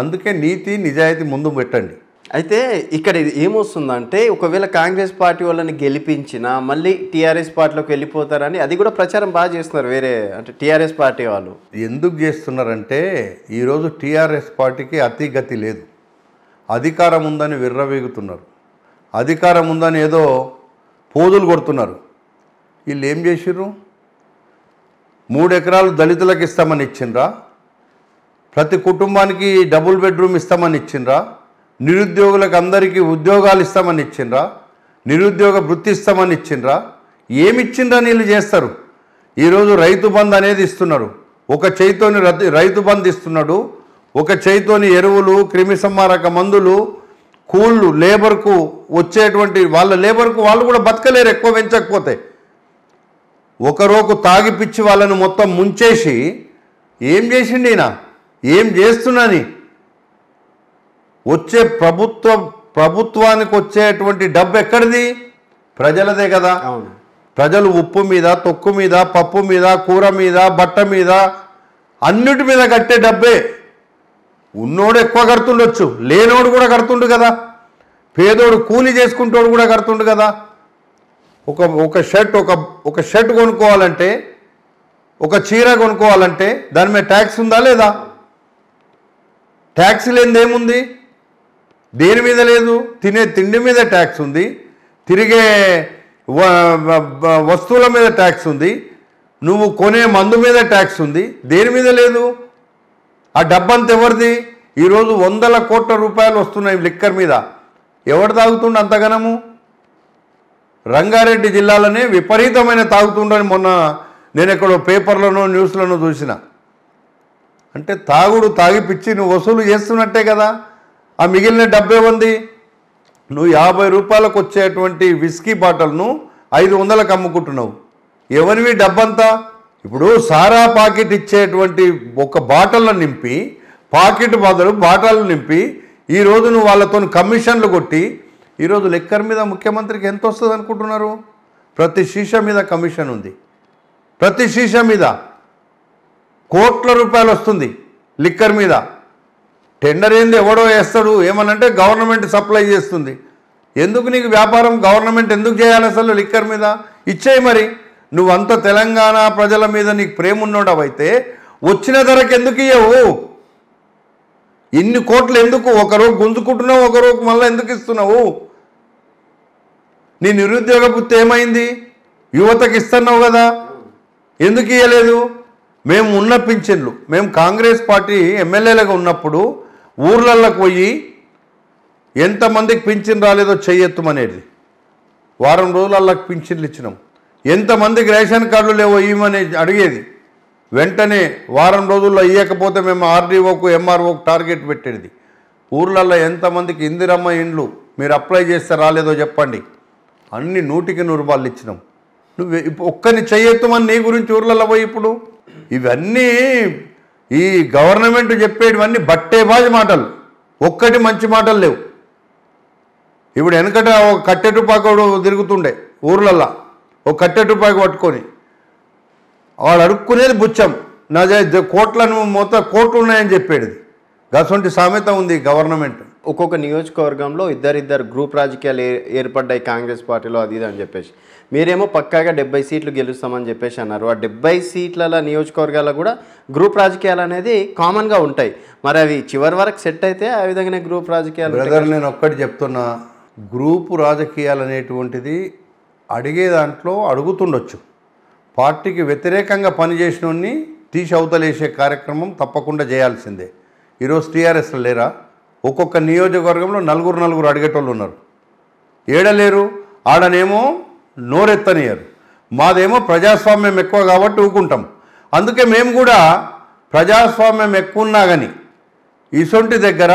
అందుకే నీతి నిజాయితీ ముందు పెట్టండి అయితే ఇక్కడ ఏమొస్తుందంటే ఒకవేళ కాంగ్రెస్ పార్టీ వాళ్ళని గెలిపించినా మళ్ళీ టీఆర్ఎస్ పార్టీలోకి వెళ్ళిపోతారని అది కూడా ప్రచారం బాగా చేస్తున్నారు వేరే అంటే టీఆర్ఎస్ పార్టీ వాళ్ళు ఎందుకు చేస్తున్నారంటే ఈరోజు టీఆర్ఎస్ పార్టీకి అతిగతి లేదు అధికారం ఉందని విర్రవేగుతున్నారు అధికారం ఉందని ఏదో పోదులు కొడుతున్నారు వీళ్ళు ఏం చేసిర్రు మూడు ఎకరాలు దళితులకు ఇస్తామని ఇచ్చిండ్రా ప్రతి కుటుంబానికి డబుల్ బెడ్రూమ్ ఇస్తామని ఇచ్చిండ్రా నిరుద్యోగులకు అందరికీ ఉద్యోగాలు ఇస్తామని ఇచ్చిండ్రా నిరుద్యోగ వృత్తి ఇస్తామని ఇచ్చిండ్రా ఏమిచ్చిండ్రా నీళ్ళు చేస్తారు ఈరోజు రైతు బంద్ అనేది ఇస్తున్నారు ఒక చేయితోని రైతు బంద్ ఇస్తున్నాడు ఒక చేయితోని ఎరువులు క్రిమి సంహారక మందులు కూళ్ళు లేబర్కు వచ్చేటువంటి వాళ్ళ లేబర్కు వాళ్ళు కూడా బతకలేరు ఎక్కువ పెంచకపోతే ఒకరోకు తాగిపిచ్చి వాళ్ళని మొత్తం ముంచేసి ఏం చేసిండి ఈయన ఏం చేస్తున్నాని వచ్చే ప్రభుత్వ ప్రభుత్వానికి వచ్చేటువంటి డబ్బు ఎక్కడిది ప్రజలదే కదా ప్రజలు ఉప్పు మీద తొక్కు మీద పప్పు మీద కూర మీద బట్ట మీద అన్నిటి మీద కట్టే డబ్బే ఉన్నోడు ఎక్కువ కడుతుండొచ్చు లేనోడు కూడా కడుతుండు కదా పేదోడు కూలి చేసుకుంటోడు కూడా కడుతుండు కదా ఒక ఒక షర్ట్ ఒక ఒక షర్ట్ కొనుక్కోవాలంటే ఒక చీర కొనుక్కోవాలంటే దాని మీద ట్యాక్స్ ఉందా లేదా ట్యాక్స్ లేనిదేముంది దేని మీద లేదు తినే తిండి మీద ట్యాక్స్ ఉంది తిరిగే వస్తువుల మీద ట్యాక్స్ ఉంది నువ్వు కొనే మందు మీద ట్యాక్స్ ఉంది దేని మీద లేదు ఆ డబ్బంతా ఎవరిది ఈరోజు వందల కోట్ల రూపాయలు వస్తున్నాయి లిక్కర్ మీద ఎవరు తాగుతుండే అంతగనము రంగారెడ్డి జిల్లాలోనే విపరీతమైన తాగుతుండని మొన్న నేను ఎక్కడో పేపర్లోనో న్యూస్లను చూసిన అంటే తాగుడు తాగిపిచ్చి నువ్వు వసూలు చేస్తున్నట్టే కదా ఆ మిగిలిన డబ్బే ఉంది నువ్వు యాభై రూపాయలకు వచ్చేటువంటి విస్కీ బాటల్ను ఐదు వందలకు అమ్ముకుంటున్నావు ఎవరివి డబ్బంతా ఇప్పుడు సారా పాకెట్ ఇచ్చేటువంటి ఒక బాటల్ని నింపి పాకెట్ బదులు బాటలు నింపి ఈ నువ్వు వాళ్ళతో కమిషన్లు కొట్టి ఈరోజు లెక్కర్ మీద ముఖ్యమంత్రికి ఎంత వస్తుంది అనుకుంటున్నారు ప్రతి శీష మీద కమిషన్ ఉంది ప్రతి శీష మీద కోట్ల రూపాయలు వస్తుంది లిక్కర్ మీద టెండర్ ఏంది ఎవడో వేస్తాడు ఏమనంటే గవర్నమెంట్ సప్లై చేస్తుంది ఎందుకు నీకు వ్యాపారం గవర్నమెంట్ ఎందుకు చేయాలి అసలు లిక్కర్ మీద ఇచ్చేయి మరి నువ్వంత తెలంగాణ ప్రజల మీద నీకు ప్రేమ ఉన్నోడవైతే వచ్చిన ధరకు ఎందుకు ఇయ్యవు ఇన్ని కోట్లు ఎందుకు ఒకరోజు గుంజుకుంటున్నావు ఒకరోజు మళ్ళీ ఎందుకు ఇస్తున్నావు నీ నిరుద్యోగ బుద్ధి ఏమైంది యువతకి ఇస్తున్నావు కదా ఎందుకు ఇవ్వలేదు మేము ఉన్న పింఛన్లు మేము కాంగ్రెస్ పార్టీ ఎమ్మెల్యేలుగా ఉన్నప్పుడు ఊర్లలోకి పోయి ఎంతమందికి పింఛన్ రాలేదో చెయ్యెత్తమనేది వారం రోజులల్లా పింఛన్లు ఇచ్చినాం ఎంతమందికి రేషన్ కార్డులు లేవో ఇవ్వమని అడిగేది వెంటనే వారం రోజుల్లో ఇవ్వకపోతే మేము ఆర్డీఓకు ఎంఆర్ఓకు టార్గెట్ పెట్టేది ఊర్లలో ఎంతమందికి ఇందిరమ్మ ఇండ్లు మీరు అప్లై చేస్తే రాలేదో చెప్పండి అన్ని నూటికి నూరు రూపాయలు ఇచ్చినాం నువ్వు ఒక్కరిని చేయొత్తమని నీ గురించి ఊర్లలో పోయి ఇప్పుడు ఇవన్నీ ఈ గవర్నమెంట్ చెప్పేటివన్నీ బట్టే బాజి మాటలు ఒక్కటి మంచి మాటలు లేవు ఇప్పుడు వెనకట ఒక కట్టెటుపాకడు తిరుగుతుండే ఊర్లల్లో ఒక కట్టె రూపాయి పట్టుకొని వాడు అడుక్కునేది బుచ్చం నా కోట్లను మొత్తం కోట్లు ఉన్నాయని చెప్పాడు అటువంటి సామెత ఉంది గవర్నమెంట్ ఒక్కొక్క నియోజకవర్గంలో ఇద్దరిద్దరు గ్రూప్ రాజకీయాలు ఏర్పడ్డాయి కాంగ్రెస్ పార్టీలో అది ఇది అని చెప్పేసి మీరేమో పక్కాగా డెబ్బై సీట్లు గెలుస్తామని చెప్పేసి అన్నారు ఆ డెబ్బై సీట్ల నియోజకవర్గాల్లో కూడా గ్రూప్ రాజకీయాలు అనేది కామన్గా ఉంటాయి మరి అవి చివరి వరకు సెట్ అయితే ఆ విధంగానే గ్రూప్ రాజకీయాలు నేను ఒక్కటి చెప్తున్నా గ్రూపు రాజకీయాలు అనేటువంటిది అడిగే దాంట్లో అడుగుతుండొచ్చు పార్టీకి వ్యతిరేకంగా పనిచేసినోన్ని తీసి అవతలేసే కార్యక్రమం తప్పకుండా చేయాల్సిందే ఈరోజు టీఆర్ఎస్లో లేరా ఒక్కొక్క నియోజకవర్గంలో నలుగురు నలుగురు అడిగేటోళ్ళు ఉన్నారు ఏడలేరు ఆడనేమో నోరెత్తనియరు మాదేమో ప్రజాస్వామ్యం ఎక్కువ కాబట్టి ఊకుంటాం అందుకే మేము కూడా ప్రజాస్వామ్యం ఎక్కువ ఉన్నా కానీ ఇసొంటి దగ్గర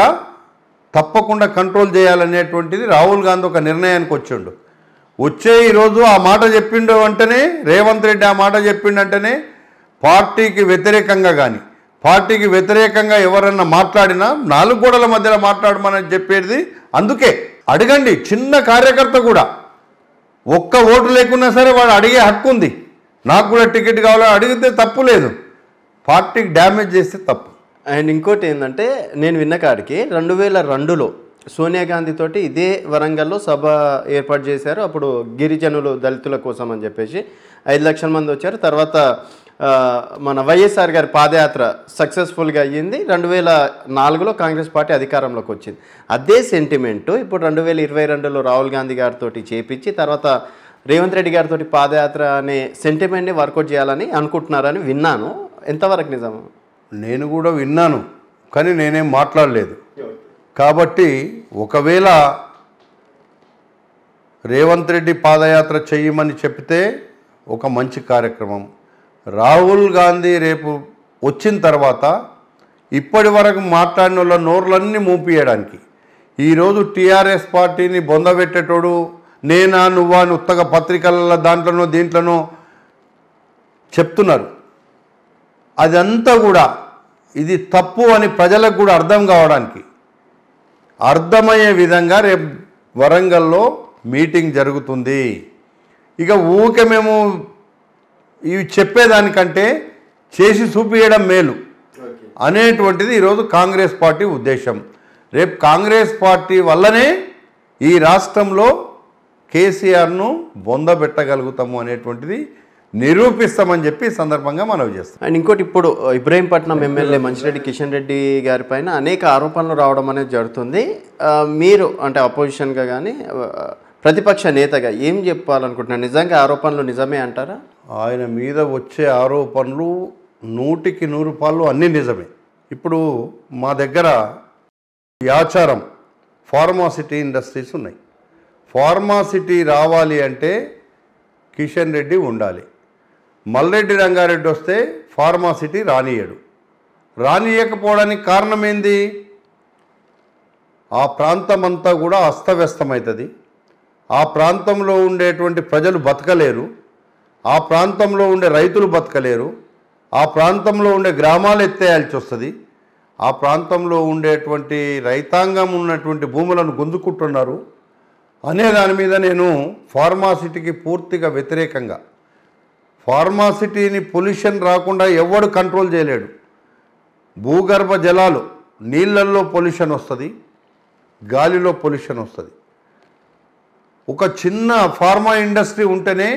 తప్పకుండా కంట్రోల్ చేయాలనేటువంటిది రాహుల్ గాంధీ ఒక నిర్ణయానికి వచ్చిండు వచ్చే ఈరోజు ఆ మాట చెప్పిండు అంటేనే రేవంత్ రెడ్డి ఆ మాట చెప్పిండంటేనే పార్టీకి వ్యతిరేకంగా కానీ పార్టీకి వ్యతిరేకంగా ఎవరన్నా మాట్లాడినా నాలుగు గోడల మధ్యలో మాట్లాడమని చెప్పేది అందుకే అడగండి చిన్న కార్యకర్త కూడా ఒక్క ఓటు లేకున్నా సరే వాడు అడిగే హక్కు ఉంది నాకు కూడా టికెట్ కావాలని అడిగితే తప్పు లేదు పార్టీకి డ్యామేజ్ చేస్తే తప్పు అండ్ ఇంకోటి ఏంటంటే నేను విన్న కాడికి రెండు వేల రెండులో సోనియా గాంధీ తోటి ఇదే వరంగల్లో సభ ఏర్పాటు చేశారు అప్పుడు గిరిజనులు దళితుల కోసం అని చెప్పేసి ఐదు లక్షల మంది వచ్చారు తర్వాత మన వైఎస్ఆర్ గారి పాదయాత్ర సక్సెస్ఫుల్గా అయ్యింది రెండు వేల నాలుగులో కాంగ్రెస్ పార్టీ అధికారంలోకి వచ్చింది అదే సెంటిమెంటు ఇప్పుడు రెండు వేల ఇరవై రెండులో రాహుల్ గాంధీ గారితో చేపించి తర్వాత రేవంత్ రెడ్డి గారితో పాదయాత్ర అనే సెంటిమెంట్ని వర్కౌట్ చేయాలని అనుకుంటున్నారని విన్నాను ఎంతవరకు నిజం నేను కూడా విన్నాను కానీ నేనేం మాట్లాడలేదు కాబట్టి ఒకవేళ రేవంత్ రెడ్డి పాదయాత్ర చేయమని చెప్తే ఒక మంచి కార్యక్రమం రాహుల్ గాంధీ రేపు వచ్చిన తర్వాత ఇప్పటి వరకు మాట్లాడిన వాళ్ళ నోర్లన్నీ మూపియడానికి ఈరోజు టీఆర్ఎస్ పార్టీని బొందబెట్టేటోడు నేనా నువ్వా ఉత్తగ పత్రికల దాంట్లోనో దీంట్లోనో చెప్తున్నారు అదంతా కూడా ఇది తప్పు అని ప్రజలకు కూడా అర్థం కావడానికి అర్థమయ్యే విధంగా రేపు వరంగల్లో మీటింగ్ జరుగుతుంది ఇక ఊకే మేము ఇవి చెప్పేదానికంటే చేసి చూపించడం మేలు అనేటువంటిది ఈరోజు కాంగ్రెస్ పార్టీ ఉద్దేశం రేపు కాంగ్రెస్ పార్టీ వల్లనే ఈ రాష్ట్రంలో కేసీఆర్ను బొంద పెట్టగలుగుతాము అనేటువంటిది నిరూపిస్తామని చెప్పి సందర్భంగా మనవి చేస్తాం అండ్ ఇంకోటి ఇప్పుడు ఇబ్రహీంపట్నం ఎమ్మెల్యే మంచిరెడ్డి కిషన్ రెడ్డి గారి పైన అనేక ఆరోపణలు రావడం అనేది జరుగుతుంది మీరు అంటే అపోజిషన్గా కానీ ప్రతిపక్ష నేతగా ఏం చెప్పాలనుకుంటున్నారు నిజంగా ఆరోపణలు నిజమే అంటారా ఆయన మీద వచ్చే ఆరోపణలు నూటికి నూరు రూపాయలు అన్నీ నిజమే ఇప్పుడు మా దగ్గర యాచారం ఫార్మాసిటీ ఇండస్ట్రీస్ ఉన్నాయి ఫార్మాసిటీ రావాలి అంటే కిషన్ రెడ్డి ఉండాలి మల్లెడ్డి రంగారెడ్డి వస్తే ఫార్మా సిటీ రానియడు రానియకపోవడానికి కారణం ఏంది ఆ ప్రాంతం అంతా కూడా అస్తవ్యస్తమవుతుంది ఆ ప్రాంతంలో ఉండేటువంటి ప్రజలు బతకలేరు ఆ ప్రాంతంలో ఉండే రైతులు బతకలేరు ఆ ప్రాంతంలో ఉండే గ్రామాలు ఎత్తేయాల్సి వస్తుంది ఆ ప్రాంతంలో ఉండేటువంటి రైతాంగం ఉన్నటువంటి భూములను గుంజుకుంటున్నారు అనే దాని మీద నేను ఫార్మాసిటీకి పూర్తిగా వ్యతిరేకంగా ఫార్మాసిటీని పొల్యూషన్ రాకుండా ఎవడు కంట్రోల్ చేయలేడు భూగర్భ జలాలు నీళ్ళల్లో పొల్యూషన్ వస్తుంది గాలిలో పొల్యూషన్ వస్తుంది ఒక చిన్న ఫార్మా ఇండస్ట్రీ ఉంటేనే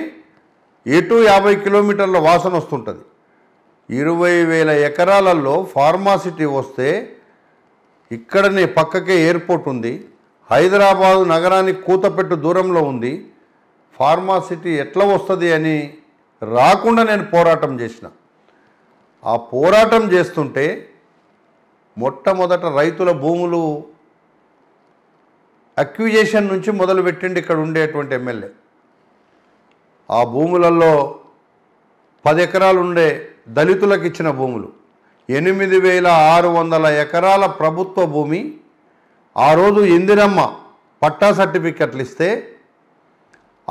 ఎటు యాభై కిలోమీటర్ల వాసన వస్తుంటుంది ఇరవై వేల ఎకరాలలో ఫార్మాసిటీ వస్తే ఇక్కడనే పక్కకే ఎయిర్పోర్ట్ ఉంది హైదరాబాదు నగరానికి కూతపెట్టు దూరంలో ఉంది ఫార్మాసిటీ ఎట్లా వస్తుంది అని రాకుండా నేను పోరాటం చేసిన ఆ పోరాటం చేస్తుంటే మొట్టమొదట రైతుల భూములు అక్విజేషన్ నుంచి మొదలుపెట్టిండి ఇక్కడ ఉండేటువంటి ఎమ్మెల్యే ఆ భూములలో పది ఎకరాలు ఉండే దళితులకు ఇచ్చిన భూములు ఎనిమిది వేల ఆరు వందల ఎకరాల ప్రభుత్వ భూమి ఆ రోజు ఇందిరమ్మ పట్టా సర్టిఫికెట్లు ఇస్తే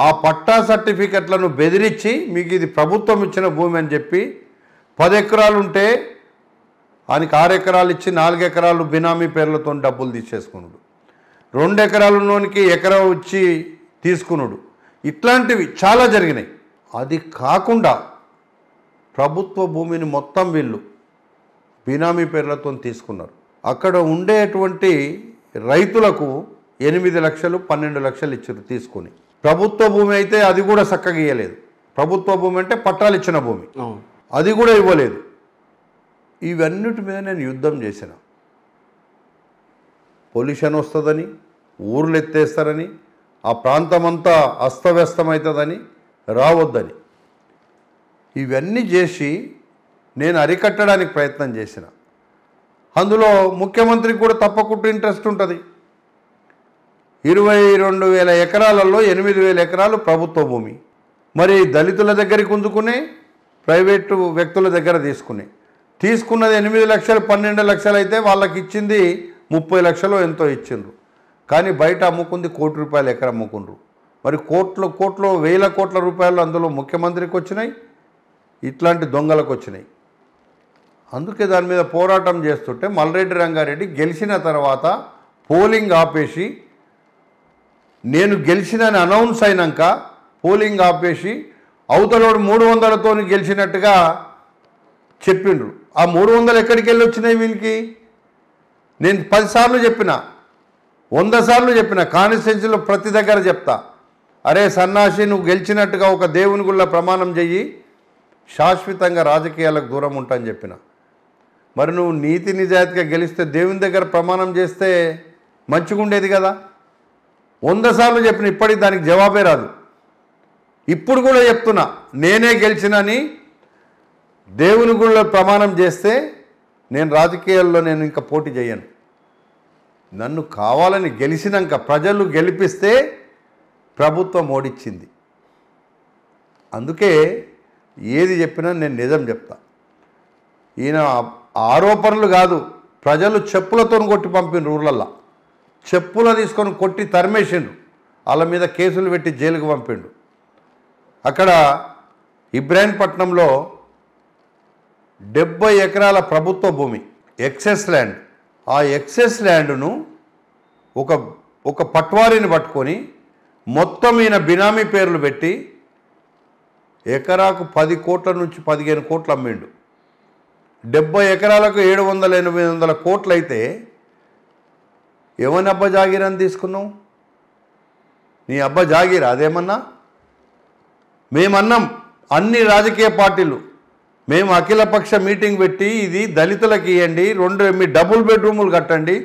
ఆ పట్టా సర్టిఫికెట్లను బెదిరించి మీకు ఇది ప్రభుత్వం ఇచ్చిన భూమి అని చెప్పి పది ఎకరాలు ఉంటే ఆయనకి ఆరు ఎకరాలు ఇచ్చి నాలుగు ఎకరాలు బినామీ పేర్లతో డబ్బులు తీసేసుకున్నాడు రెండు ఎకరాలలోనికి ఎకరం ఇచ్చి తీసుకున్నాడు ఇట్లాంటివి చాలా జరిగినాయి అది కాకుండా ప్రభుత్వ భూమిని మొత్తం వీళ్ళు బినామీ పేర్లతో తీసుకున్నారు అక్కడ ఉండేటువంటి రైతులకు ఎనిమిది లక్షలు పన్నెండు లక్షలు ఇచ్చారు తీసుకొని ప్రభుత్వ భూమి అయితే అది కూడా చక్కగా ఇవ్వలేదు ప్రభుత్వ భూమి అంటే పట్టాలు ఇచ్చిన భూమి అది కూడా ఇవ్వలేదు ఇవన్నిటి మీద నేను యుద్ధం చేసిన పొల్యూషన్ వస్తుందని ఊర్లు ఎత్తేస్తారని ఆ అంతా అస్తవ్యస్తమవుతుందని రావద్దని ఇవన్నీ చేసి నేను అరికట్టడానికి ప్రయత్నం చేసిన అందులో ముఖ్యమంత్రికి కూడా తప్పకుండా ఇంట్రెస్ట్ ఉంటుంది ఇరవై రెండు వేల ఎకరాలలో ఎనిమిది వేల ఎకరాలు ప్రభుత్వ భూమి మరి దళితుల దగ్గరికి ఉందుకునే ప్రైవేటు వ్యక్తుల దగ్గర తీసుకునే తీసుకున్నది ఎనిమిది లక్షలు పన్నెండు లక్షలు అయితే వాళ్ళకి ఇచ్చింది ముప్పై లక్షలు ఎంతో ఇచ్చిండ్రు కానీ బయట అమ్ముకుంది కోటి రూపాయలు ఎక్కడ అమ్ముకుండ్రు మరి కోట్లు కోట్లు వేల కోట్ల రూపాయలు అందులో ముఖ్యమంత్రికి వచ్చినాయి ఇట్లాంటి దొంగలకు వచ్చినాయి అందుకే దాని మీద పోరాటం చేస్తుంటే మల్రెడ్డి రంగారెడ్డి గెలిచిన తర్వాత పోలింగ్ ఆపేసి నేను గెలిచినని అనౌన్స్ అయినాక పోలింగ్ ఆపేసి అవతలోడు మూడు వందలతో గెలిచినట్టుగా చెప్పిండ్రు ఆ మూడు వందలు ఎక్కడికి వెళ్ళి వచ్చినాయి వీళ్ళకి నేను పదిసార్లు చెప్పిన వంద సార్లు చెప్పిన కాన్స్టిట్యున్సీలో ప్రతి దగ్గర చెప్తా అరే సన్నాసి నువ్వు గెలిచినట్టుగా ఒక దేవుని గుళ్ళ ప్రమాణం చెయ్యి శాశ్వతంగా రాజకీయాలకు దూరం ఉంటాను చెప్పిన మరి నువ్వు నీతి నిజాయితీగా గెలిస్తే దేవుని దగ్గర ప్రమాణం చేస్తే మంచిగా ఉండేది కదా వంద సార్లు చెప్పిన ఇప్పటికి దానికి జవాబే రాదు ఇప్పుడు కూడా చెప్తున్నా నేనే గెలిచినని దేవుని గుళ్ళో ప్రమాణం చేస్తే నేను రాజకీయాల్లో నేను ఇంకా పోటీ చేయను నన్ను కావాలని గెలిచినాక ప్రజలు గెలిపిస్తే ప్రభుత్వం ఓడిచ్చింది అందుకే ఏది చెప్పినా నేను నిజం చెప్తా ఈయన ఆరోపణలు కాదు ప్రజలు చెప్పులతో కొట్టి పంపిన ఊర్లల్లో చెప్పులో తీసుకొని కొట్టి తరిమేసిండు వాళ్ళ మీద కేసులు పెట్టి జైలుకు పంపిండు అక్కడ ఇబ్రాహీంపట్నంలో డెబ్బై ఎకరాల ప్రభుత్వ భూమి ఎక్సెస్ ల్యాండ్ ఆ ఎక్సెస్ ల్యాండ్ను ఒక ఒక పట్వారిని పట్టుకొని మొత్తం ఈయన బినామీ పేర్లు పెట్టి ఎకరాకు పది కోట్ల నుంచి పదిహేను కోట్లు అమ్మిండు డెబ్బై ఎకరాలకు ఏడు వందల ఎనిమిది వందల కోట్లు అయితే ఏమని అబ్బా జాగీర్ అని తీసుకున్నావు నీ అబ్బా జాగీర్ అదేమన్నా మేమన్నాం అన్ని రాజకీయ పార్టీలు మేము అఖిలపక్ష మీటింగ్ పెట్టి ఇది దళితులకు ఇవ్వండి రెండు మీ డబుల్ బెడ్రూములు కట్టండి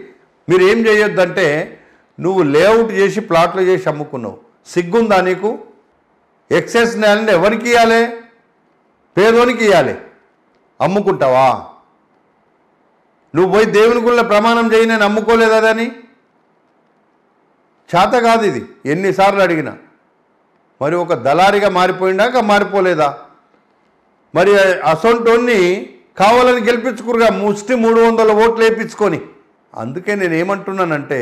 మీరు ఏం చేయొద్దంటే నువ్వు లేఅవుట్ చేసి ప్లాట్లు చేసి అమ్ముకున్నావు సిగ్గుందా నీకు ఎక్సెస్ నేలని ఎవరికి ఇవ్వాలి పేదోనికి ఇవ్వాలి అమ్ముకుంటావా నువ్వు పోయి దేవుని గుళ్ళ ప్రమాణం నేను అమ్ముకోలేదా దాన్ని చేత కాదు ఇది ఎన్నిసార్లు అడిగినా మరి ఒక దళారిగా మారిపోయినాక మారిపోలేదా మరి అసొంటోన్ని కావాలని గెలిపించుకురుగా ముష్టి మూడు వందల ఓట్లు వేయించుకొని అందుకే నేను ఏమంటున్నానంటే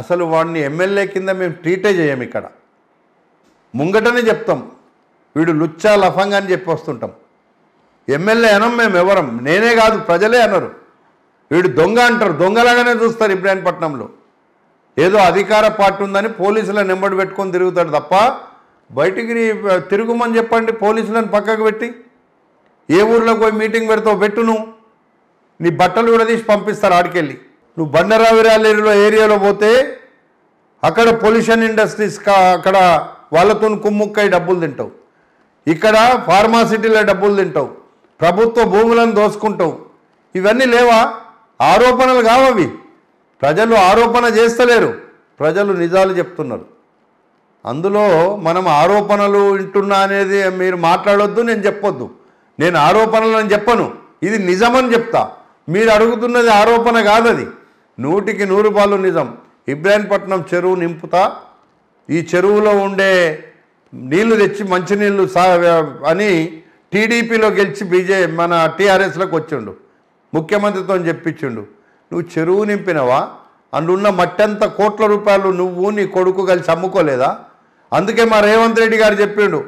అసలు వాడిని ఎమ్మెల్యే కింద మేము ట్రీటే చేయం ఇక్కడ ముంగటనే చెప్తాం వీడు లుచ్చా లఫంగా అని చెప్పి వస్తుంటాం ఎమ్మెల్యే అనం మేము ఎవరం నేనే కాదు ప్రజలే అనరు వీడు దొంగ అంటారు దొంగలాగానే చూస్తారు ఇబ్రాహీంపట్నంలో ఏదో అధికార పార్టీ ఉందని పోలీసులను నెంబడి పెట్టుకొని తిరుగుతాడు తప్ప బయటికి తిరుగుమని చెప్పండి పోలీసులను పక్కకు పెట్టి ఏ ఊర్లో పోయి మీటింగ్ పెడతావు పెట్టు నువ్వు నీ బట్టలు కూడా తీసి పంపిస్తారు ఆడికెళ్ళి నువ్వు బండరావిరాలేరులో ఏరియాలో పోతే అక్కడ పొల్యూషన్ ఇండస్ట్రీస్ అక్కడ వాళ్ళతో కుమ్ముక్కై డబ్బులు తింటావు ఇక్కడ ఫార్మాసిటీలో డబ్బులు తింటావు ప్రభుత్వ భూములను దోసుకుంటావు ఇవన్నీ లేవా ఆరోపణలు కావవి ప్రజలు ఆరోపణ చేస్తలేరు ప్రజలు నిజాలు చెప్తున్నారు అందులో మనం ఆరోపణలు వింటున్నా అనేది మీరు మాట్లాడొద్దు నేను చెప్పొద్దు నేను ఆరోపణలు అని చెప్పను ఇది నిజమని చెప్తా మీరు అడుగుతున్నది ఆరోపణ కాదది నూటికి నూరు పాలు నిజం ఇబ్రాహీంపట్నం చెరువు నింపుతా ఈ చెరువులో ఉండే నీళ్లు తెచ్చి మంచినీళ్ళు సా అని టీడీపీలో గెలిచి బీజే మన టీఆర్ఎస్లోకి వచ్చిండు ముఖ్యమంత్రితో చెప్పించిండు నువ్వు చెరువు నింపినవా ఉన్న మట్టెంత కోట్ల రూపాయలు నువ్వు నీ కొడుకు కలిసి అమ్ముకోలేదా అందుకే మా రేవంత్ రెడ్డి గారు చెప్పిండు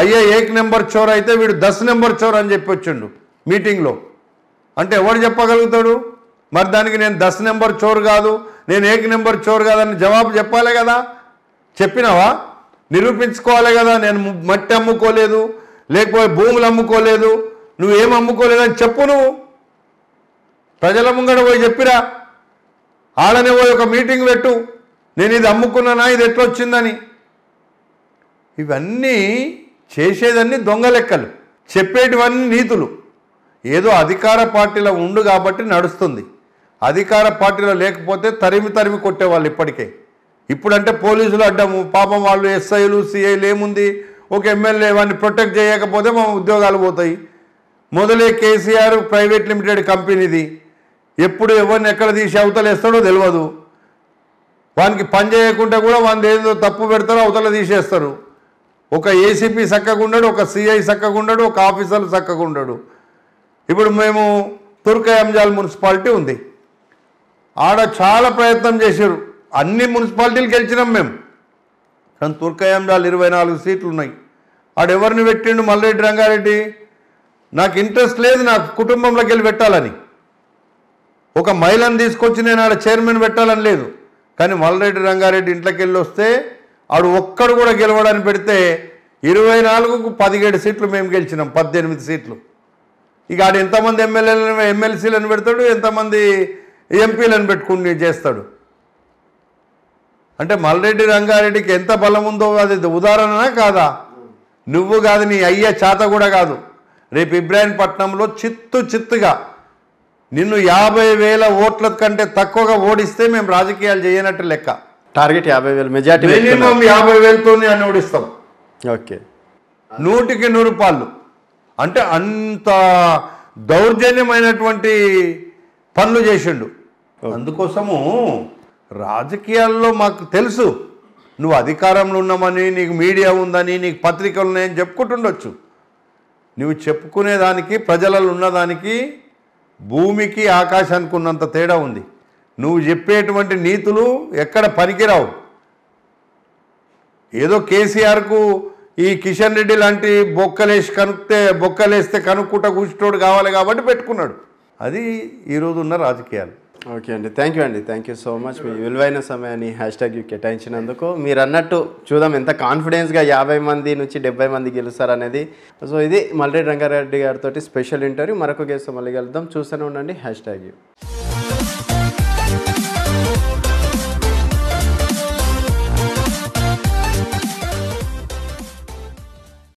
అయ్యే ఏక్ నెంబర్ చోర్ అయితే వీడు దశ నెంబర్ చోర్ అని చెప్పి వచ్చిండు మీటింగ్లో అంటే ఎవడు చెప్పగలుగుతాడు మరి దానికి నేను దశ నెంబర్ చోర్ కాదు నేను ఏక్ నెంబర్ చోర్ కాదని జవాబు చెప్పాలి కదా చెప్పినావా నిరూపించుకోవాలి కదా నేను మట్టి అమ్ముకోలేదు లేకపోతే భూములు అమ్ముకోలేదు నువ్వేం అమ్ముకోలేదని చెప్పు నువ్వు ప్రజల ముంగడ పోయి చెప్పిరా ఆడనే పోయి ఒక మీటింగ్ పెట్టు నేను ఇది అమ్ముకున్నానా ఇది వచ్చిందని ఇవన్నీ చేసేదన్నీ దొంగ లెక్కలు చెప్పేటివన్నీ నీతులు ఏదో అధికార పార్టీలో ఉండు కాబట్టి నడుస్తుంది అధికార పార్టీలో లేకపోతే తరిమి తరిమి కొట్టేవాళ్ళు ఇప్పటికే ఇప్పుడంటే పోలీసులు అడ్డము పాపం వాళ్ళు ఎస్ఐలు సిఐలు ఏముంది ఒక ఎమ్మెల్యే వాడిని ప్రొటెక్ట్ చేయకపోతే మా ఉద్యోగాలు పోతాయి మొదలే కేసీఆర్ ప్రైవేట్ లిమిటెడ్ కంపెనీది ఎప్పుడు ఎవరిని ఎక్కడ తీసి అవతలేస్తాడో తెలియదు వానికి పని చేయకుండా కూడా వాళ్ళు ఏదో తప్పు పెడతారో అవతల తీసేస్తారు ఒక ఏసీపీ ఉండడు ఒక సిఐ ఉండడు ఒక ఆఫీసర్ ఉండడు ఇప్పుడు మేము తుర్కాయ అంజాల్ మున్సిపాలిటీ ఉంది ఆడ చాలా ప్రయత్నం చేశారు అన్ని మున్సిపాలిటీలు గెలిచినాం మేము కానీ తుర్కాయ అంజాల్ ఇరవై నాలుగు సీట్లు ఉన్నాయి ఆడెవరిని పెట్టిండు మల్లరెడ్డి రంగారెడ్డి నాకు ఇంట్రెస్ట్ లేదు నాకు కుటుంబంలోకి వెళ్ళి పెట్టాలని ఒక మహిళను తీసుకొచ్చి నేను ఆడ చైర్మన్ పెట్టాలని లేదు కానీ మల్లరెడ్డి రంగారెడ్డి ఇంట్లోకి వెళ్ళి వస్తే ఆడు ఒక్కడు కూడా గెలవడానికి పెడితే ఇరవై నాలుగుకు పదిహేడు సీట్లు మేము గెలిచినాం పద్దెనిమిది సీట్లు ఇక ఆడు ఎంతమంది ఎమ్మెల్యేలను ఎమ్మెల్సీలను పెడతాడు ఎంతమంది ఎంపీలను పెట్టుకుని చేస్తాడు అంటే మల్లరెడ్డి రంగారెడ్డికి ఎంత బలం ఉందో అది ఉదాహరణనా కాదా నువ్వు కాదు నీ అయ్య చేత కూడా కాదు రేపు ఇబ్రాహీంపట్నంలో చిత్తు చిత్తుగా నిన్ను యాభై వేల ఓట్ల కంటే తక్కువగా ఓడిస్తే మేము రాజకీయాలు చేయనట్టు లెక్క టార్గెట్ యాభై వేలు మెజార్టీ మినిమం యాభై వేలతోనే అని ఓడిస్తాం ఓకే నూటికి నూరు పాళ్ళు అంటే అంత దౌర్జన్యమైనటువంటి పనులు చేసిండు అందుకోసము రాజకీయాల్లో మాకు తెలుసు నువ్వు అధికారంలో ఉన్నామని నీకు మీడియా ఉందని నీకు పత్రికలు ఉన్నాయని చెప్పుకుంటుండొచ్చు నువ్వు చెప్పుకునేదానికి ప్రజలలో ఉన్నదానికి భూమికి ఆకాశానికి ఉన్నంత తేడా ఉంది నువ్వు చెప్పేటువంటి నీతులు ఎక్కడ పనికిరావు ఏదో కేసీఆర్కు ఈ కిషన్ రెడ్డి లాంటి బొక్కలేసి కనుక్తే బొక్కలేస్తే కనుక్కుంటా కూర్చుంటోడు కావాలి కాబట్టి పెట్టుకున్నాడు అది ఈరోజు ఉన్న రాజకీయాలు ఓకే అండి థ్యాంక్ యూ అండి థ్యాంక్ యూ సో మచ్ మీ విలువైన సమయాన్ని హ్యాష్ ట్యాగ్ కేటాయించినందుకు మీరు అన్నట్టు చూద్దాం ఎంత కాన్ఫిడెన్స్గా యాభై మంది నుంచి డెబ్బై మంది గెలుస్తారనేది సో ఇది మల్లెడ్డి రంగారెడ్డి గారితో స్పెషల్ ఇంటర్వ్యూ మరొక గేస్తో మళ్ళీ కలుద్దాం చూస్తూనే ఉండండి హ్యాష్ ట్యాగ్ యూ